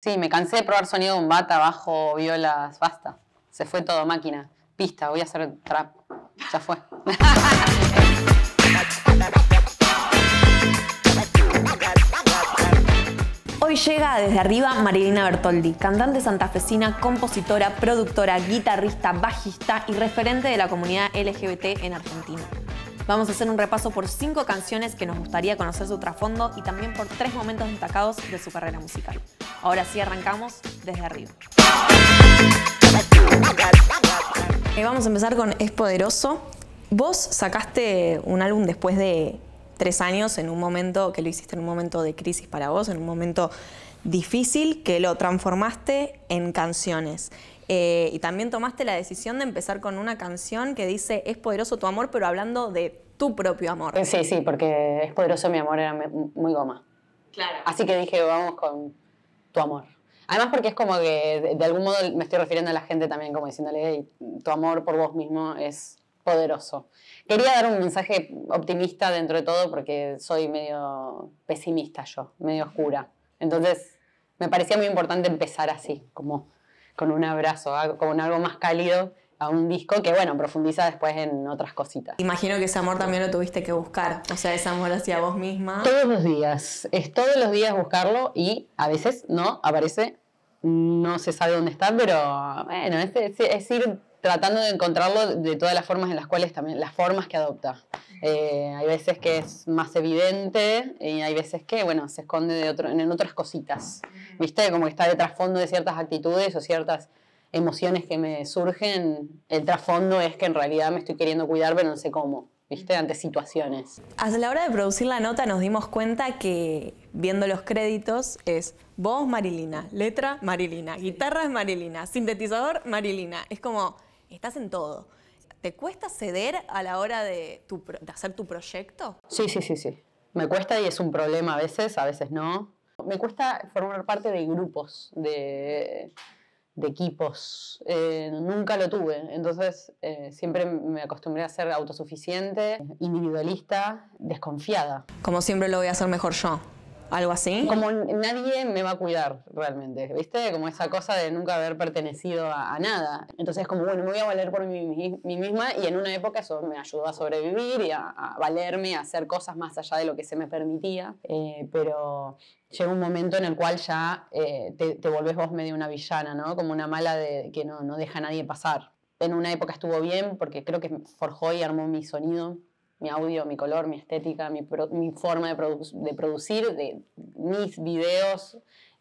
Sí, me cansé de probar sonido de un bata, bajo, violas, basta. Se fue todo, máquina. Pista, voy a hacer trap. Ya fue. Hoy llega desde arriba Marilina Bertoldi, cantante santafesina, compositora, productora, guitarrista, bajista y referente de la comunidad LGBT en Argentina. Vamos a hacer un repaso por cinco canciones que nos gustaría conocer su trasfondo y también por tres momentos destacados de su carrera musical. Ahora sí arrancamos desde arriba. Y eh, vamos a empezar con Es Poderoso. Vos sacaste un álbum después de tres años, en un momento que lo hiciste en un momento de crisis para vos, en un momento difícil, que lo transformaste en canciones. Eh, y también tomaste la decisión de empezar con una canción que dice Es poderoso tu amor, pero hablando de tu propio amor. Sí, sí, porque Es poderoso mi amor era muy goma. Claro. Así que dije, vamos con tu amor. Además porque es como que de algún modo me estoy refiriendo a la gente también como diciéndole, tu amor por vos mismo es poderoso. Quería dar un mensaje optimista dentro de todo porque soy medio pesimista yo, medio oscura. Entonces me parecía muy importante empezar así, como con un abrazo, con algo más cálido a un disco que, bueno, profundiza después en otras cositas. Imagino que ese amor también lo tuviste que buscar, o sea, ese amor hacia vos misma. Todos los días, es todos los días buscarlo y a veces no aparece, no se sabe dónde está, pero bueno, es ir tratando de encontrarlo de todas las formas en las cuales también, las formas que adopta. Eh, hay veces que es más evidente y hay veces que, bueno, se esconde en otras cositas, ¿viste? Como que está de trasfondo de ciertas actitudes o ciertas emociones que me surgen. El trasfondo es que en realidad me estoy queriendo cuidar, pero no sé cómo. ¿Viste? Ante situaciones. hasta la hora de producir la nota nos dimos cuenta que, viendo los créditos, es voz Marilina, letra Marilina, guitarra es Marilina, sintetizador Marilina. Es como, estás en todo. ¿Te cuesta ceder a la hora de, hacer tu proyecto? Sí, sí, sí, sí. Me cuesta y es un problema a veces, a veces no. Me cuesta formar parte de grupos, de, equipos. Eh, nunca lo tuve, entonces eh, siempre me acostumbré a ser autosuficiente, individualista, desconfiada. Como siempre lo voy a hacer mejor yo algo así. Como nadie me va a cuidar realmente, ¿viste? Como esa cosa de nunca haber pertenecido a, nada. Entonces, como bueno, me voy a valer por mí, misma y en una época eso me ayudó a sobrevivir y a, valerme, a hacer cosas más allá de lo que se me permitía. Eh, pero llega un momento en el cual ya eh, te, volvés vos medio una villana, ¿no? Como una mala que no, no deja a nadie pasar. En una época estuvo bien porque creo que forjó y armó mi sonido mi audio, mi color, mi estética, mi, forma de, producir, de mis videos,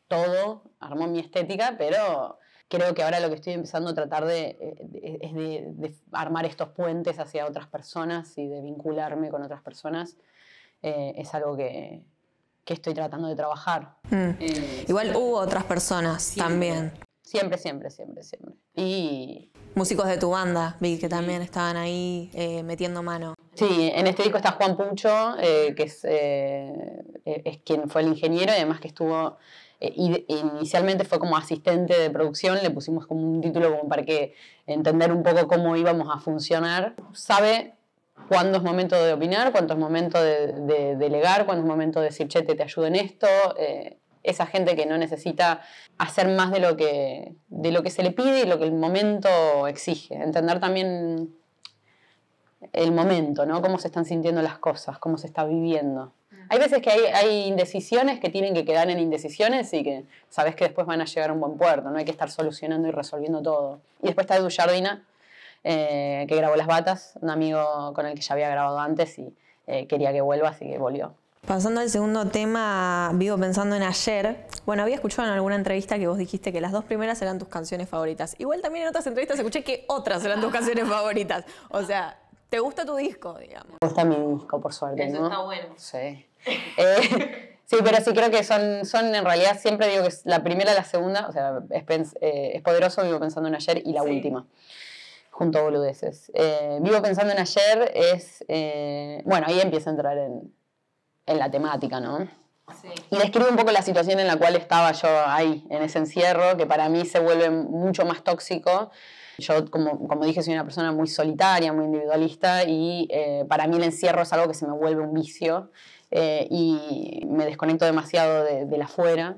todo, armó mi estética, pero creo que ahora lo que estoy empezando a tratar de, eh, es de, armar estos puentes hacia otras personas y de vincularme con otras personas. Eh, es algo que, estoy tratando de trabajar. Mm. Eh, Igual hubo otras personas también. Siempre, siempre, siempre, siempre. Y... Músicos de tu banda, que también estaban ahí eh, metiendo mano. Sí, en este disco está Juan Pucho, eh, que es, eh, es quien fue el ingeniero y además que estuvo inicialmente fue como asistente de producción, le pusimos como un título como para que entender un poco cómo íbamos a funcionar. Sabe cuándo es momento de opinar, cuándo es momento de, delegar, cuándo es momento de decir, che, te, te ayudo en esto esa gente que no necesita hacer más de lo que, de lo que se le pide y lo que el momento exige. Entender también el momento, ¿no? Cómo se están sintiendo las cosas, cómo se está viviendo. Hay veces que hay, indecisiones que tienen que quedar en indecisiones y que sabes que después van a llegar a un buen puerto, no hay que estar solucionando y resolviendo todo. Y después está Edu Jardina, eh, que grabó Las Batas, un amigo con el que ya había grabado antes y eh, quería que vuelva, así que volvió. Pasando al segundo tema, vivo pensando en ayer. Bueno, había escuchado en alguna entrevista que vos dijiste que las dos primeras eran tus canciones favoritas. Igual también en otras entrevistas escuché que otras eran tus canciones favoritas. O sea, ¿te gusta tu disco, digamos? Me gusta mi disco, por suerte. Eso está bueno. Sí. Eh, sí, pero sí creo que son, son, en realidad, siempre digo que es la primera, la segunda, o sea, es, eh, poderoso, vivo pensando en ayer, y la última junto a boludeces. Eh, vivo pensando en ayer, es. bueno, ahí empieza a entrar en, en la temática, ¿no? Sí. Y describe un poco la situación en la cual estaba yo ahí, en ese encierro, que para mí se vuelve mucho más tóxico. Yo, como, como dije, soy una persona muy solitaria, muy individualista, y eh, para mí el encierro es algo que se me vuelve un vicio eh, y me desconecto demasiado de, la afuera.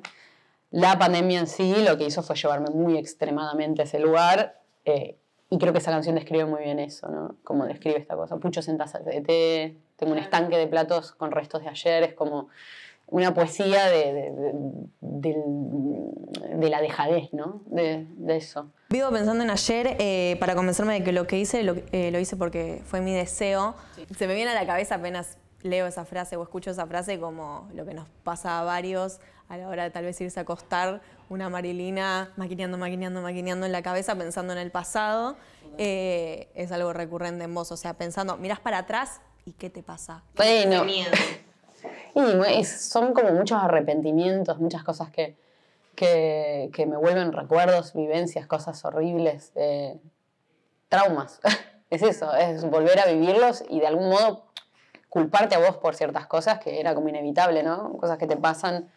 La pandemia en sí lo que hizo fue llevarme muy extremadamente a ese lugar. Eh, y creo que esa canción describe muy bien eso, ¿no? Como describe esta cosa. Pucho, tazas de té, tengo un estanque de platos con restos de ayer, es como una poesía de, la dejadez, ¿no? De, eso. Vivo pensando en ayer eh, para convencerme de que lo que hice lo, eh, hice porque fue mi deseo. Se me viene a la cabeza apenas leo esa frase o escucho esa frase como lo que nos pasa a varios a la hora de tal vez irse a acostar, una marilina maquineando, maquineando, maquineando en la cabeza, pensando en el pasado, eh, es algo recurrente en vos. O sea, pensando, mirás para atrás qué te pasa? bueno. y son como muchos arrepentimientos, muchas cosas que, que, me vuelven recuerdos, vivencias, cosas horribles, eh, traumas. es eso, es volver a vivirlos y de algún modo culparte a vos por ciertas cosas que era como inevitable, ¿no? Cosas que te pasan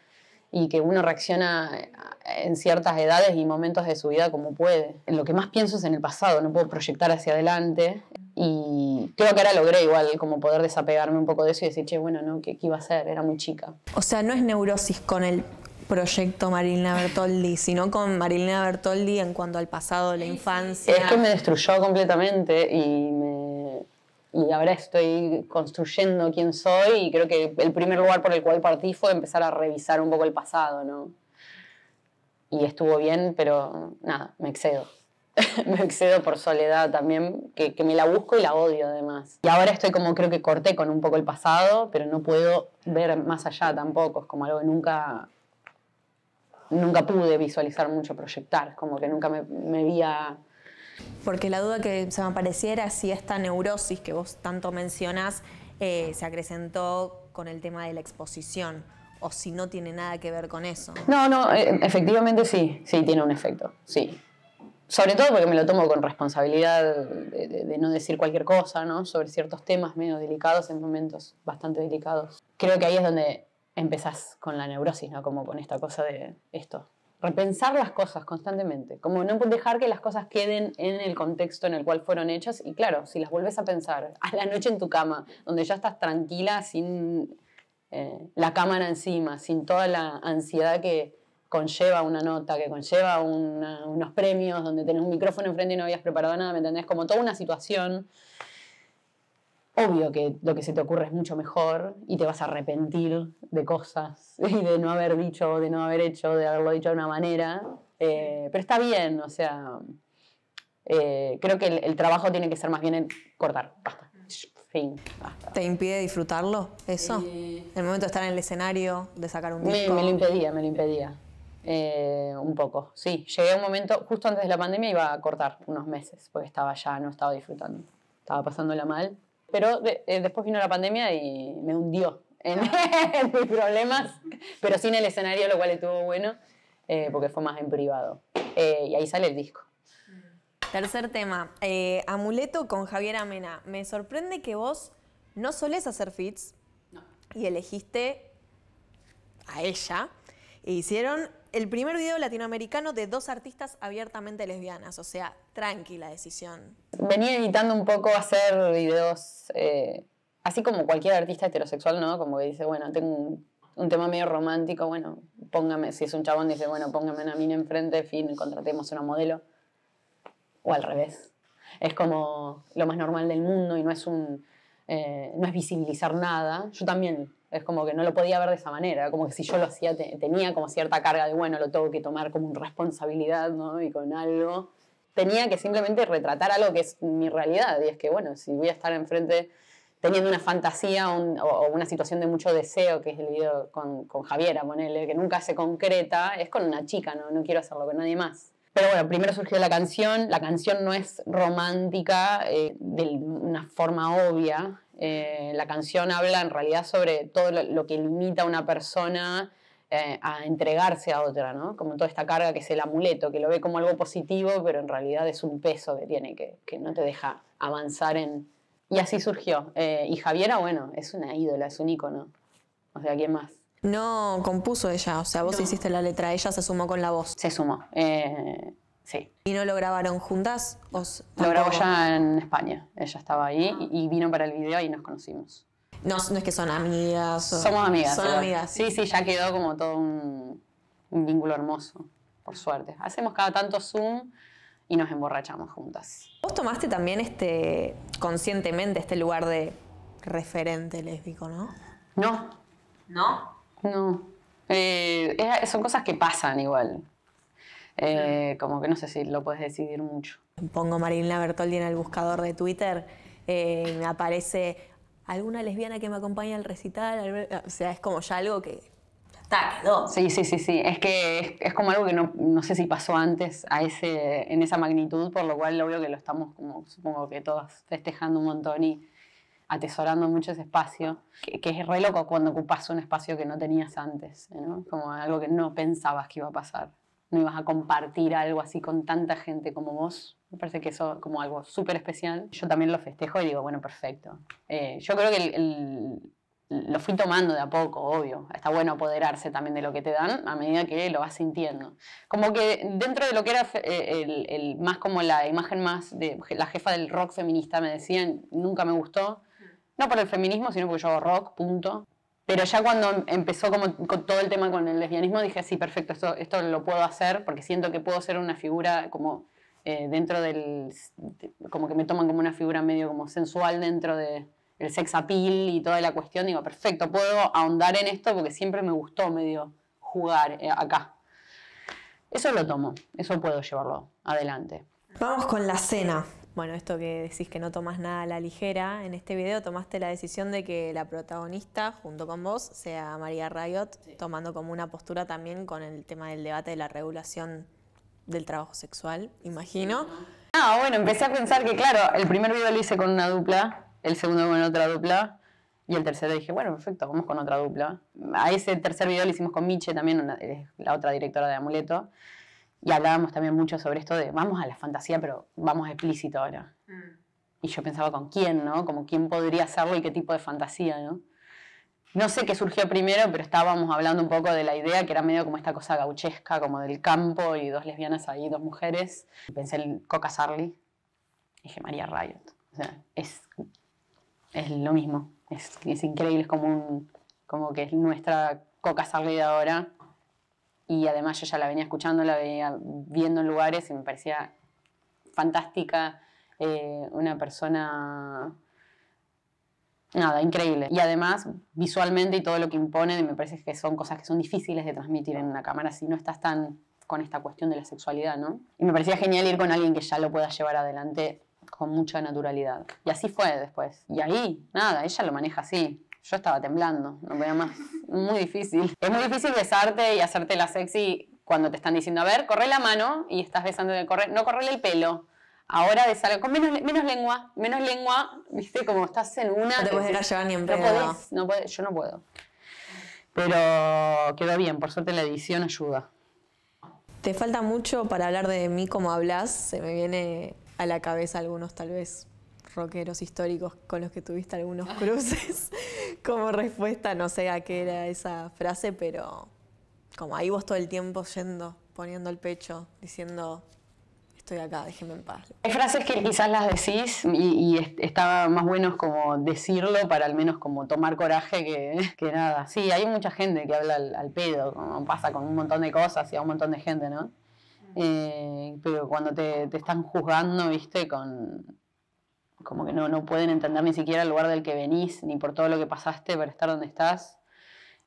y que uno reacciona en ciertas edades y momentos de su vida como puede. En Lo que más pienso es en el pasado, no puedo proyectar hacia adelante. Y creo que ahora logré igual como poder desapegarme un poco de eso y decir, che, bueno, no, ¿qué, iba a ser? Era muy chica. O sea, no es neurosis con el proyecto Marilina Bertoldi, sino con Marilina Bertoldi en cuanto al pasado, la infancia. Es que me destruyó completamente y y ahora estoy construyendo quién soy y creo que el primer lugar por el cual partí fue empezar a revisar un poco el pasado, ¿no? Y estuvo bien, pero nada, me excedo. me excedo por soledad también, que, que, me la busco y la odio además. Y ahora estoy como, creo que corté con un poco el pasado, pero no puedo ver más allá tampoco, es como algo que nunca, nunca pude visualizar mucho, proyectar, es como que nunca me, me vi a... Porque la duda que se me apareciera si esta neurosis que vos tanto mencionas eh, se acrecentó con el tema de la exposición o si no tiene nada que ver con eso. No, no, eh, efectivamente sí, sí tiene un efecto, sí sobre todo porque me lo tomo con responsabilidad de, no decir cualquier cosa, ¿no? Sobre ciertos temas menos delicados en momentos bastante delicados. Creo que ahí es donde empezás con la neurosis, ¿no? Como con esta cosa de esto. Repensar las cosas constantemente, como no dejar que las cosas queden en el contexto en el cual fueron hechas y claro, si las vuelves a pensar a la noche en tu cama, donde ya estás tranquila, sin eh, la cámara encima, sin toda la ansiedad que, conlleva una nota, que conlleva unos premios, donde tenés un micrófono enfrente y no habías preparado nada, ¿me entendés? Como toda una situación. Obvio que lo que se te ocurre es mucho mejor y te vas a arrepentir de cosas y de no haber dicho, de no haber hecho, de haberlo dicho de una manera. Eh, pero está bien, o sea, eh, creo que el, trabajo tiene que ser más bien en cortar, basta. Fin, ¿Te impide disfrutarlo eso? Eh. El momento de estar en el escenario, de sacar un disco. me lo impedía, me lo impedía. Eh, un poco, sí. Llegué a un momento, justo antes de la pandemia iba a cortar unos meses, porque estaba ya, no estaba disfrutando, estaba pasándola mal. Pero eh, después vino la pandemia y me hundió en, mis problemas, pero sin el escenario, lo cual estuvo bueno, eh, porque fue más en privado. y ahí sale el disco. Tercer tema, Amuleto con Javier Amena. Me sorprende que vos no solés hacer fits y elegiste a ella e hicieron el primer video latinoamericano de dos artistas abiertamente lesbianas, o sea, tranquila decisión. Venía evitando un poco hacer videos, eh, así como cualquier artista heterosexual, ¿no? Como que dice, bueno, tengo un, tema medio romántico, bueno, póngame, si es un chabón, dice, bueno, póngame una mina enfrente, fin, contratemos una modelo. O al revés. Es como lo más normal del mundo y no es un. Eh, no es visibilizar nada. Yo también es como que no lo podía ver de esa manera, como que si yo lo hacía tenía como cierta carga de, bueno, lo tengo que tomar como responsabilidad, ¿no? Y con algo. Tenía que simplemente retratar algo que es mi realidad, y es que, bueno, si voy a estar enfrente teniendo una fantasía o, una situación de mucho deseo, que es el video con, Javiera, ponele, que nunca se concreta, es con una chica, ¿no? No quiero hacerlo con nadie más. Pero bueno, primero surgió la canción, la canción no es romántica eh, de una forma obvia, eh, la canción habla en realidad sobre todo lo, que limita a una persona eh, a entregarse a otra, ¿no? Como toda esta carga que es el amuleto, que lo ve como algo positivo, pero en realidad es un peso que tiene, que, no te deja avanzar en... Y así surgió. Eh, y Javiera, bueno, es una ídola, es un ícono. O sea, ¿quién más? No compuso ella, o sea, vos hiciste la letra, ella se sumó con la voz. Se sumó. Eh, ¿Y no lo grabaron juntas? lo grabó ya en España. Ella estaba ahí y, vino para el video y nos conocimos. No, no es que son amigas. Somos amigas. Son amigas. Sí, sí, ya quedó como todo un, vínculo hermoso, por suerte. Hacemos cada tanto Zoom y nos emborrachamos juntas. Vos tomaste también este conscientemente este lugar de referente lésbico, ¿no? No. ¿No? No. Eh, son cosas que pasan igual. Eh, como que no sé si lo puedes decidir mucho. Pongo Marilina Bertoldi en el buscador de Twitter, eh, me aparece alguna lesbiana que me acompaña al recital, o sea, es como ya algo que está, quedó. Sí, sí, sí, sí, es que es, como algo que no, no, sé si pasó antes a ese, en esa magnitud, por lo cual lo obvio que lo estamos como, supongo que todos festejando un montón y atesorando mucho ese espacio, que, es re loco cuando ocupas un espacio que no tenías antes, ¿no? como algo que no pensabas que iba a pasar no ibas a compartir algo así con tanta gente como vos. Me parece que eso como algo súper especial. Yo también lo festejo y digo, bueno, perfecto. Eh, yo creo que lo fui tomando de a poco, obvio. Está bueno apoderarse también de lo que te dan a medida que lo vas sintiendo. Como que dentro de lo que era eh, el, más como la imagen más de la jefa del rock feminista, me decían, nunca me gustó. No por el feminismo, sino porque yo hago rock, punto. Pero ya cuando empezó como todo el tema con el lesbianismo, dije, sí, perfecto, esto, lo puedo hacer porque siento que puedo ser una figura como eh, dentro del... como que me toman como una figura medio como sensual dentro de el sex appeal y toda la cuestión. Digo, perfecto, puedo ahondar en esto porque siempre me gustó medio jugar eh, acá. Eso lo tomo, eso puedo llevarlo adelante. Vamos con la cena bueno, esto que decís que no tomas nada a la ligera, en este video tomaste la decisión de que la protagonista, junto con vos, sea María Rayot, tomando como una postura también con el tema del debate de la regulación del trabajo sexual, imagino. Ah, bueno, empecé a pensar que, claro, el primer video lo hice con una dupla, el segundo con otra dupla, y el tercero dije, bueno, perfecto, vamos con otra dupla. A ese tercer video lo hicimos con Miche, también la otra directora de Amuleto. Y hablábamos también mucho sobre esto de vamos a la fantasía, pero vamos explícito ahora. Mm. Y yo pensaba con quién, ¿no? Como quién podría hacerlo y qué tipo de fantasía, ¿no? No sé qué surgió primero, pero estábamos hablando un poco de la idea que era medio como esta cosa gauchesca, como del campo y dos lesbianas ahí, dos mujeres. Pensé en Coca Sarli. Dije María Riot. O sea, es, es lo mismo. Es, increíble, es como, un, como que es nuestra Coca Sarli de ahora y además yo ya la venía escuchando, la venía viendo en lugares y me parecía fantástica, eh, una persona, nada, increíble. Y además visualmente y todo lo que impone, me parece que son cosas que son difíciles de transmitir en una cámara si no estás tan con esta cuestión de la sexualidad, ¿no? Y me parecía genial ir con alguien que ya lo pueda llevar adelante con mucha naturalidad. Y así fue después. Y ahí, nada, ella lo maneja así. Yo estaba temblando, no podía más. Muy difícil. Es muy difícil besarte y hacerte la sexy cuando te están diciendo, a ver, corre la mano y estás besando de correr no correle el pelo. Ahora besar con menos, menos lengua, menos lengua, viste, como estás en una. No te puedes llevar ni en No podés, yo no puedo. Pero queda bien, por suerte la edición ayuda. Te falta mucho para hablar de mí como hablas, se me viene a la cabeza algunos tal vez rockeros históricos con los que tuviste algunos cruces como respuesta, no sé a qué era esa frase, pero como ahí vos todo el tiempo yendo, poniendo el pecho, diciendo, estoy acá, déjeme en paz. Hay frases que quizás las decís y, estaba más bueno como decirlo para al menos como tomar coraje que, que nada. Sí, hay mucha gente que habla al, pedo, pasa con un montón de cosas y a un montón de gente, ¿no? Ah. Eh, pero cuando te, están juzgando, viste, con, como que no, pueden entender ni siquiera el lugar del que venís, ni por todo lo que pasaste para estar donde estás.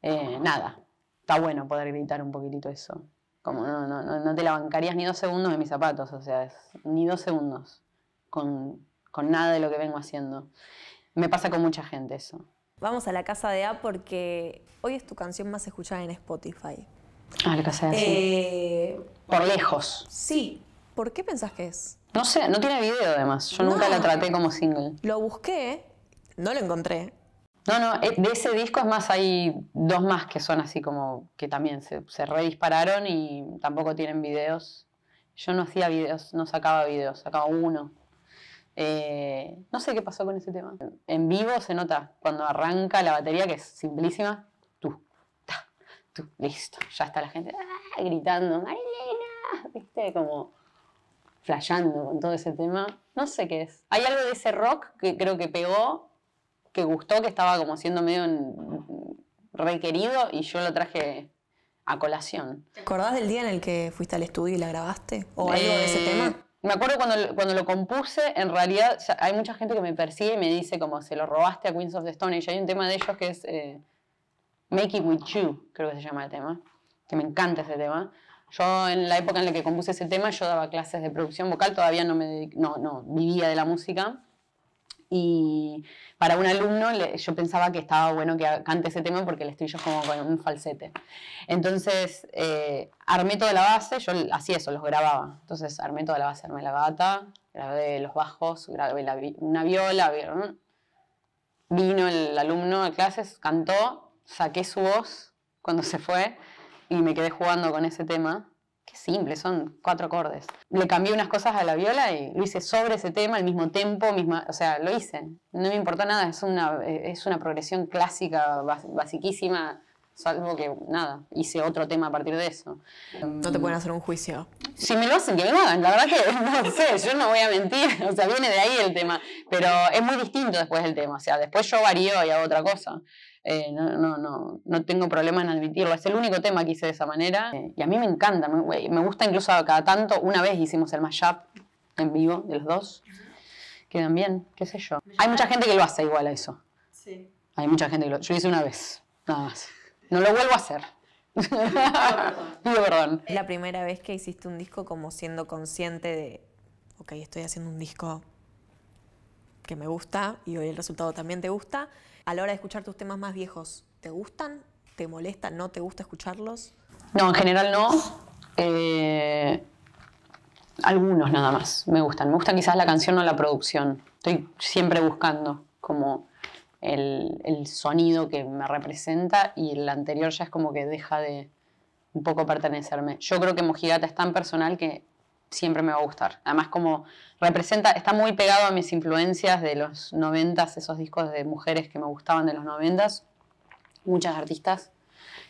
Eh, nada, está bueno poder gritar un poquitito eso. Como no, te la bancarías ni dos segundos de mis zapatos, o sea, ni dos segundos con, nada de lo que vengo haciendo. Me pasa con mucha gente eso. Vamos a la casa de A porque hoy es tu canción más escuchada en Spotify. Ah, la casa de A. Eh, por lejos. Sí. ¿Por qué pensás que es? No sé, no tiene video además. Yo nunca la traté como single. Lo busqué, no lo encontré. No, no, eh, de ese disco es más, hay dos más que son así como que también se, se redispararon y tampoco tienen videos. Yo no hacía videos, no sacaba videos, sacaba uno. Eh, no sé qué pasó con ese tema. En vivo se nota cuando arranca la batería, que es simplísima. Tú, tú, listo. Ya está la gente ah, gritando, Marilena. Viste, como flasheando con todo ese tema. No sé qué es. Hay algo de ese rock que creo que pegó, que gustó, que estaba como siendo medio requerido y yo lo traje a colación. ¿Te acordás del día en el que fuiste al estudio y la grabaste? ¿O algo de eh, ese tema? Me acuerdo cuando, lo compuse, en realidad hay mucha gente que me persigue y me dice como se lo robaste a Queens of the Stone y Hay un tema de ellos que es eh, Make It With You, creo que se llama el tema, que me encanta ese tema. Yo en la época en la que compuse ese tema, yo daba clases de producción vocal, todavía no, me, no, no vivía de la música. Y para un alumno yo pensaba que estaba bueno que cante ese tema porque el estribillo es como con un falsete. Entonces eh, armé toda la base, yo hacía eso, los grababa. Entonces armé toda la base, armé la gata, grabé los bajos, grabé una viola. Vino el alumno a clases, cantó, saqué su voz cuando se fue y me quedé jugando con ese tema. Qué simple, son cuatro acordes. Le cambié unas cosas a la viola y lo hice sobre ese tema, al mismo tempo, misma, o sea, lo hice. No me importó nada, es una, eh, es una progresión clásica, basiquísima, salvo que nada, hice otro tema a partir de eso. No te pueden hacer un juicio. Si me lo hacen, que me hagan. La verdad que no sé, yo no voy a mentir, o sea, viene de ahí el tema. Pero es muy distinto después del tema, o sea, después yo varío y hago otra cosa. Eh, no, no, no, tengo problema en admitirlo. Es el único tema que hice de esa manera. Eh, y a mí me encanta, me, gusta incluso cada tanto. Una vez hicimos el mashup en vivo de los dos. Quedan bien, qué sé yo. Hay mucha gente que lo hace igual a eso. Sí. Hay mucha gente que lo Yo hice una vez, nada más. No lo vuelvo a hacer. Pido perdón. Es la primera vez que hiciste un disco como siendo consciente de, ok, estoy haciendo un disco que me gusta y hoy el resultado también te gusta a la hora de escuchar tus temas más viejos, ¿te gustan? ¿Te molesta? ¿No te gusta escucharlos? No, en general no. Eh, algunos nada más me gustan. Me gusta quizás la canción o la producción. Estoy siempre buscando como el, el, sonido que me representa y el anterior ya es como que deja de un poco pertenecerme. Yo creo que Mojigata es tan personal que siempre me va a gustar. Además, como representa, está muy pegado a mis influencias de los noventas, esos discos de mujeres que me gustaban de los noventas, muchas artistas.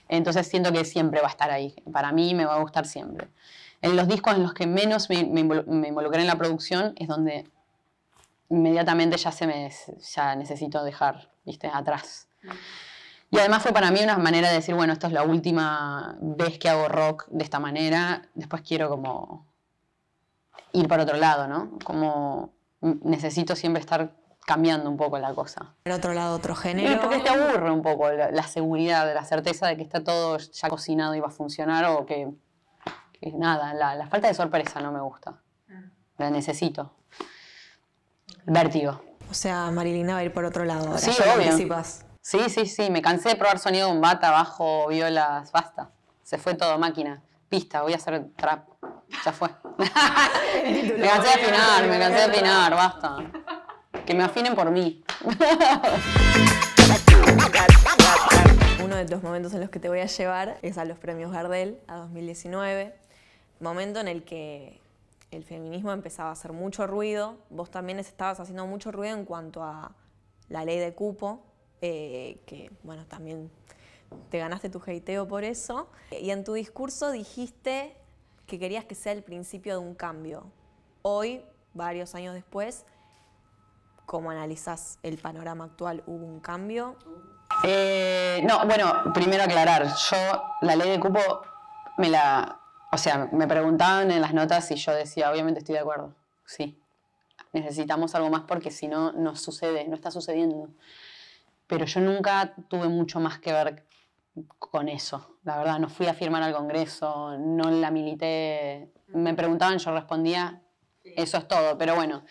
Entonces siento que siempre va a estar ahí. Para mí me va a gustar siempre. En los discos en los que menos me, me involucré en la producción es donde inmediatamente ya se me ya necesito dejar viste atrás y además fue para mí una manera de decir bueno esta es la última vez que hago rock de esta manera después quiero como ir para otro lado, ¿no? Como necesito siempre estar cambiando un poco la cosa. Por otro lado, otro género. porque te aburre un poco la, seguridad, la certeza de que está todo ya cocinado y va a funcionar o que, nada, la, falta de sorpresa no me gusta. Ah. La necesito. Vértigo. O sea, Marilina va a ir por otro lado. Sí, obvio. Sí, sí, sí. Me cansé de probar sonido, un bata, bajo, violas, basta. Se fue todo, máquina. Pista, voy a hacer trap ya fue. me cansé de afinar, me cansé de afinar, basta. Que me afinen por mí. Uno de los momentos en los que te voy a llevar es a los premios Gardel, a 2019, momento en el que el feminismo empezaba a hacer mucho ruido, vos también estabas haciendo mucho ruido en cuanto a la ley de cupo, eh, que bueno, también te ganaste tu heiteo por eso. Y en tu discurso dijiste que querías que sea el principio de un cambio. Hoy, varios años después, ¿cómo analizás el panorama actual? ¿Hubo un cambio? Eh, no, bueno, primero aclarar, yo la ley de cupo me la, o sea, me preguntaban en las notas y yo decía, obviamente estoy de acuerdo, sí, necesitamos algo más porque si no, no sucede, no está sucediendo. Pero yo nunca tuve mucho más que ver con eso. La verdad, no fui a firmar al Congreso, no la milité. Me preguntaban, yo respondía, eso es todo. Pero bueno,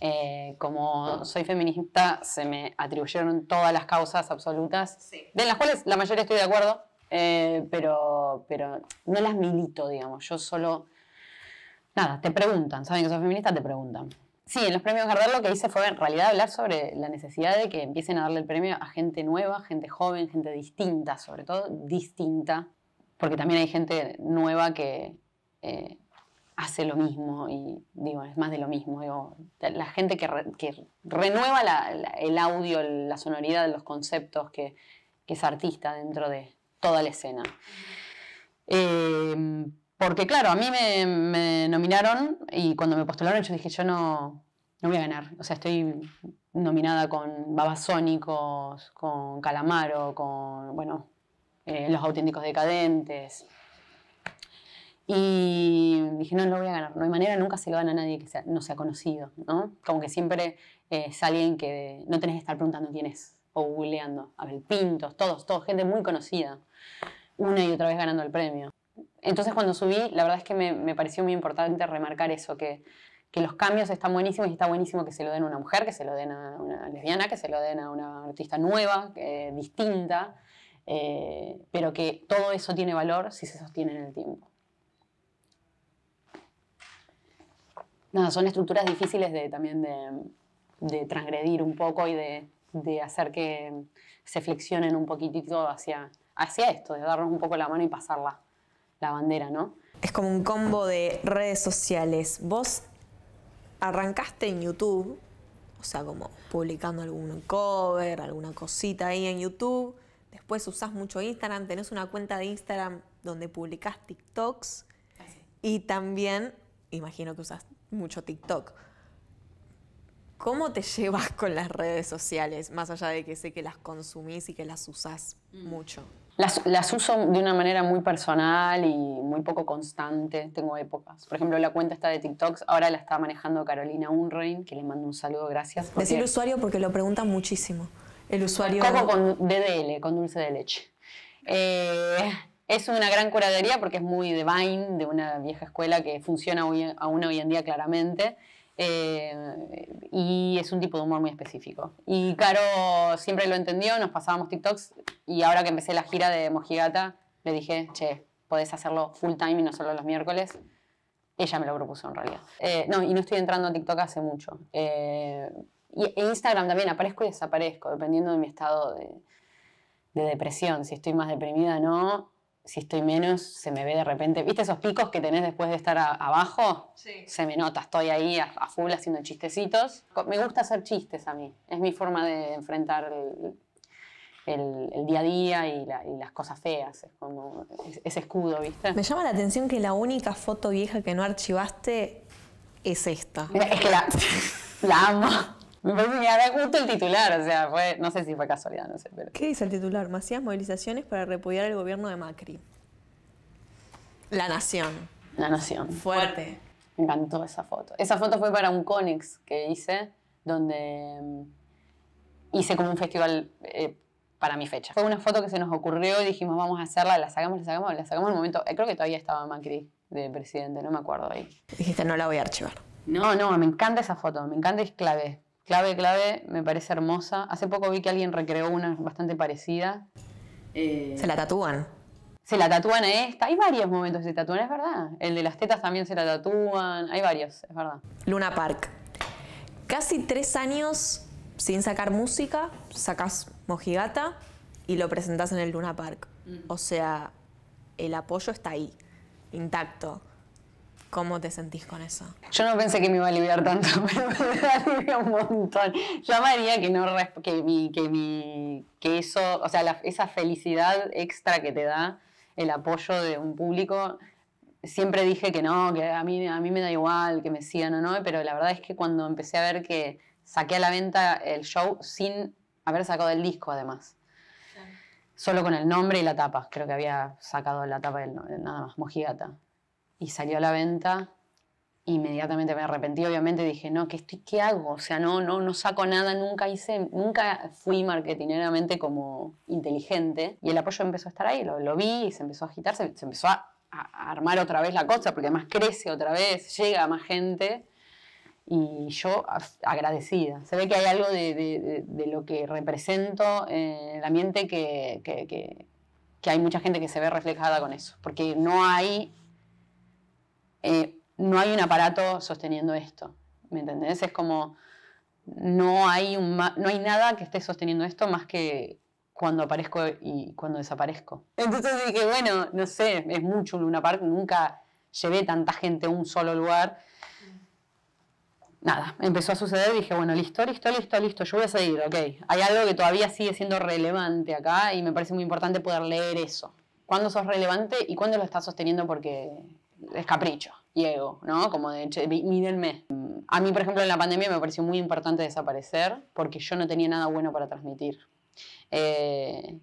eh, como soy feminista, se me atribuyeron todas las causas absolutas, de las cuales la mayoría estoy de acuerdo, eh, pero, pero no las milito, digamos. Yo solo. Nada, te preguntan, saben que soy feminista, te preguntan. Sí, en los premios Gardel lo que hice fue en realidad hablar sobre la necesidad de que empiecen a darle el premio a gente nueva, gente joven, gente distinta, sobre todo distinta, porque también hay gente nueva que eh, hace lo mismo y digo, es más de lo mismo. la gente que, renueva el audio, la sonoridad, de los conceptos, que, es artista dentro de toda la escena. Eh, porque claro, a mí me, nominaron y cuando me postularon yo dije, yo no, voy a ganar. O sea, estoy nominada con Babasónicos, con Calamaro, con, bueno, eh, Los Auténticos Decadentes. Y dije, no, no voy a ganar. No hay manera, nunca se lo gana a nadie que no sea conocido, ¿no? Como que siempre eh, es alguien que no tenés que estar preguntando quién es o googleando. ver, Pintos, todos, todos, gente muy conocida. Una y otra vez ganando el premio. Entonces cuando subí, la verdad es que me, pareció muy importante remarcar eso, que, los cambios están buenísimos y está buenísimo que se lo den a una mujer, que se lo den a una lesbiana, que se lo den a una artista nueva, distinta, eh, pero que todo eso tiene valor si se sostiene en el tiempo. Nada, son estructuras difíciles de, también de, transgredir un poco y de, hacer que se flexionen un poquitito hacia, hacia esto, de darnos un poco la mano y pasarla la bandera, ¿no? Es como un combo de redes sociales. Vos arrancaste en YouTube, o sea, como publicando algún cover, alguna cosita ahí en YouTube. Después usás mucho Instagram, tenés una cuenta de Instagram donde publicás TikToks. Ah, y también, imagino que usás mucho TikTok. ¿Cómo te llevas con las redes sociales, más allá de que sé que las consumís y que las usás mm. mucho? Las, uso de una manera muy personal y muy poco constante. Tengo épocas. Por ejemplo, la cuenta está de TikToks. Ahora la está manejando Carolina Unrein, que le mando un saludo, gracias. Decir usuario porque lo preguntan muchísimo. El usuario. Como con DDL, con dulce de leche. Eh, es una gran curadería porque es muy de de una vieja escuela que funciona aún hoy en día claramente. Eh, y es un tipo de humor muy específico. Y Caro siempre lo entendió, nos pasábamos TikToks y ahora que empecé la gira de Mojigata, le dije, che, podés hacerlo full time y no solo los miércoles. Ella me lo propuso en realidad. Eh, no, y no estoy entrando a TikTok hace mucho. en eh, e Instagram también aparezco y desaparezco, dependiendo de mi estado de, de depresión, si estoy más deprimida o no si estoy menos, se me ve de repente. ¿Viste esos picos que tenés después de estar abajo? Sí. Se me nota, estoy ahí a, full haciendo chistecitos. Me gusta hacer chistes a mí. Es mi forma de enfrentar el, día a día y, las cosas feas. Es como ese escudo, ¿viste? Me llama la atención que la única foto vieja que no archivaste es esta. Es que la amo. Me, pues parece, me justo el titular, o sea, no sé si fue casualidad, no sé. Pero... ¿Qué dice el titular? Macías movilizaciones para repudiar el gobierno de Macri. La Nación. La Nación. Fuerte. Me encantó esa foto. Esa foto fue para un Conex que hice, donde mm, hice como un festival eh, para mi fecha. Fue una foto que se nos ocurrió y dijimos, vamos a hacerla, la sacamos, la sacamos, la sacamos en momento. Eh, creo que todavía estaba Macri de presidente, no me acuerdo ahí. Dijiste, no la voy a archivar. No, no, me encanta esa foto, me encanta, es clave clave, clave, me parece hermosa. Hace poco vi que alguien recreó una bastante parecida. Eh, se la tatúan. Se la tatúan a eh, esta. Hay varios momentos que se tatúan, es verdad. El de las tetas también se la tatúan. Hay varios, es verdad. Luna Park. Casi tres años sin sacar música, sacás Mojigata y lo presentás en el Luna Park. Mm. O sea, el apoyo está ahí, intacto. ¿Cómo te sentís con eso? Yo no pensé que me iba a aliviar tanto, pero me alivia un montón. Yo que no que que que eso, o sea, esa felicidad extra que te da el apoyo de un público. Siempre dije que no, que a mí, a mí me da igual que me sigan o no, pero la verdad es que cuando empecé a ver que saqué a la venta el show sin haber sacado el disco además solo con el nombre y la tapa. Creo que había sacado la tapa del, nada más, Mojigata y salió a la venta, inmediatamente me arrepentí, obviamente dije, no, ¿qué, estoy, qué hago? O sea, no, no, no saco nada, nunca hice, nunca fui marketineramente como inteligente. Y el apoyo empezó a estar ahí, lo, vi y se empezó a agitar, se, empezó a, armar otra vez la cosa, porque además crece otra vez, llega a más gente. Y yo agradecida. Se ve que hay algo de, de, lo que represento en el ambiente que, que, que, que hay mucha gente que se ve reflejada con eso. Porque no hay eh, no hay un aparato sosteniendo esto, ¿me entendés? Es como, no hay, no hay nada que esté sosteniendo esto más que cuando aparezco y cuando desaparezco. Entonces dije, bueno, no sé, es mucho un Luna Park, nunca llevé tanta gente a un solo lugar. Nada, empezó a suceder, dije, bueno, listo, listo, listo, listo, yo voy a seguir, ok. Hay algo que todavía sigue siendo relevante acá y me parece muy importante poder leer eso. ¿Cuándo sos relevante y cuándo lo estás sosteniendo porque es capricho Diego, ¿no? Como de, che, A mí, por ejemplo, en la pandemia me pareció muy importante desaparecer porque yo no tenía nada bueno para transmitir. Eh,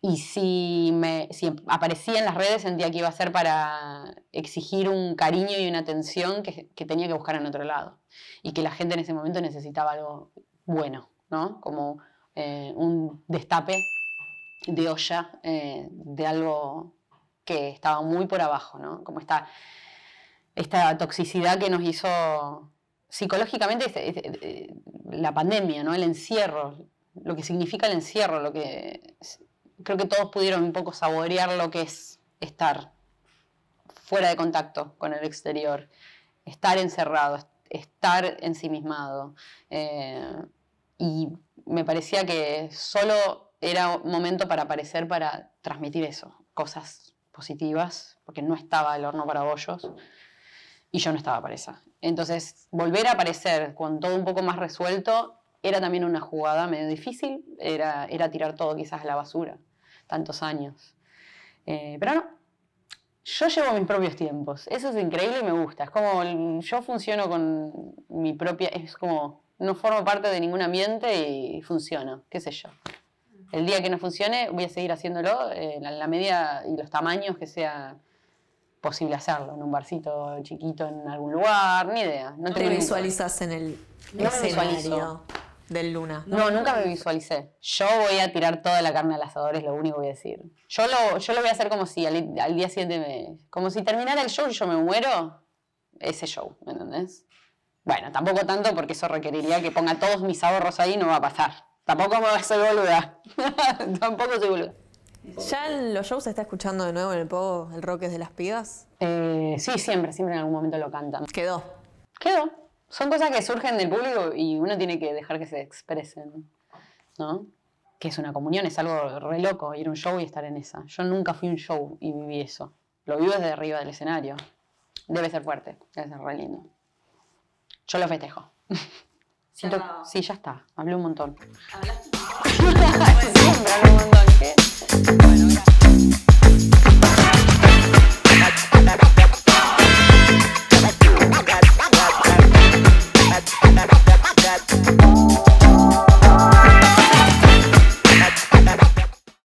y si, me, aparecía en las redes sentía que iba a ser para exigir un cariño y una atención que, tenía que buscar en otro lado. Y que la gente en ese momento necesitaba algo bueno, ¿no? Como eh, un destape de olla eh, de algo que estaba muy por abajo, ¿no? Como esta, esta toxicidad que nos hizo psicológicamente este, este, eh, la pandemia, ¿no? El encierro, lo que significa el encierro, lo que creo que todos pudieron un poco saborear lo que es estar fuera de contacto con el exterior, estar encerrado, estar ensimismado. Eh, y me parecía que solo era momento para aparecer para transmitir eso, cosas positivas, porque no estaba el horno para bollos y yo no estaba para esa. Entonces, volver a aparecer con todo un poco más resuelto era también una jugada medio difícil, era, tirar todo quizás a la basura, tantos años. Eh, pero no, yo llevo mis propios tiempos, eso es increíble y me gusta, es como yo funciono con mi propia, es como no formo parte de ningún ambiente y funciona, qué sé yo. El día que no funcione, voy a seguir haciéndolo en eh, la, media medida y los tamaños que sea posible hacerlo, en un barcito chiquito, en algún lugar, ni idea. No te visualizas en el no escenario del Luna. No, nunca me visualicé. Yo voy a tirar toda la carne al asador, es lo único que voy a decir. Yo lo, yo lo voy a hacer como si al, día siguiente Como si terminara el show y yo me muero. Ese show, ¿me entendés? Bueno, tampoco tanto porque eso requeriría que ponga todos mis ahorros ahí, no va a pasar. Tampoco me a ser boluda. Tampoco soy boluda. ¿Ya en los shows se está escuchando de nuevo en el povo el rock es de las pibas? Eh, sí, siempre, siempre en algún momento lo cantan. ¿Quedó? Quedó. Son cosas que surgen del público y uno tiene que dejar que se expresen, ¿no? Que es una comunión, es algo re loco, ir a un show y estar en esa. Yo nunca fui a un show y viví eso. Lo vivo desde arriba del escenario. Debe ser fuerte, debe ser re lindo. Yo lo festejo. Siento, no. sí, ya está. Hablé un montón. ¿Hablaste? Siempre hablé un montón. ¿Qué? Bueno, gracias.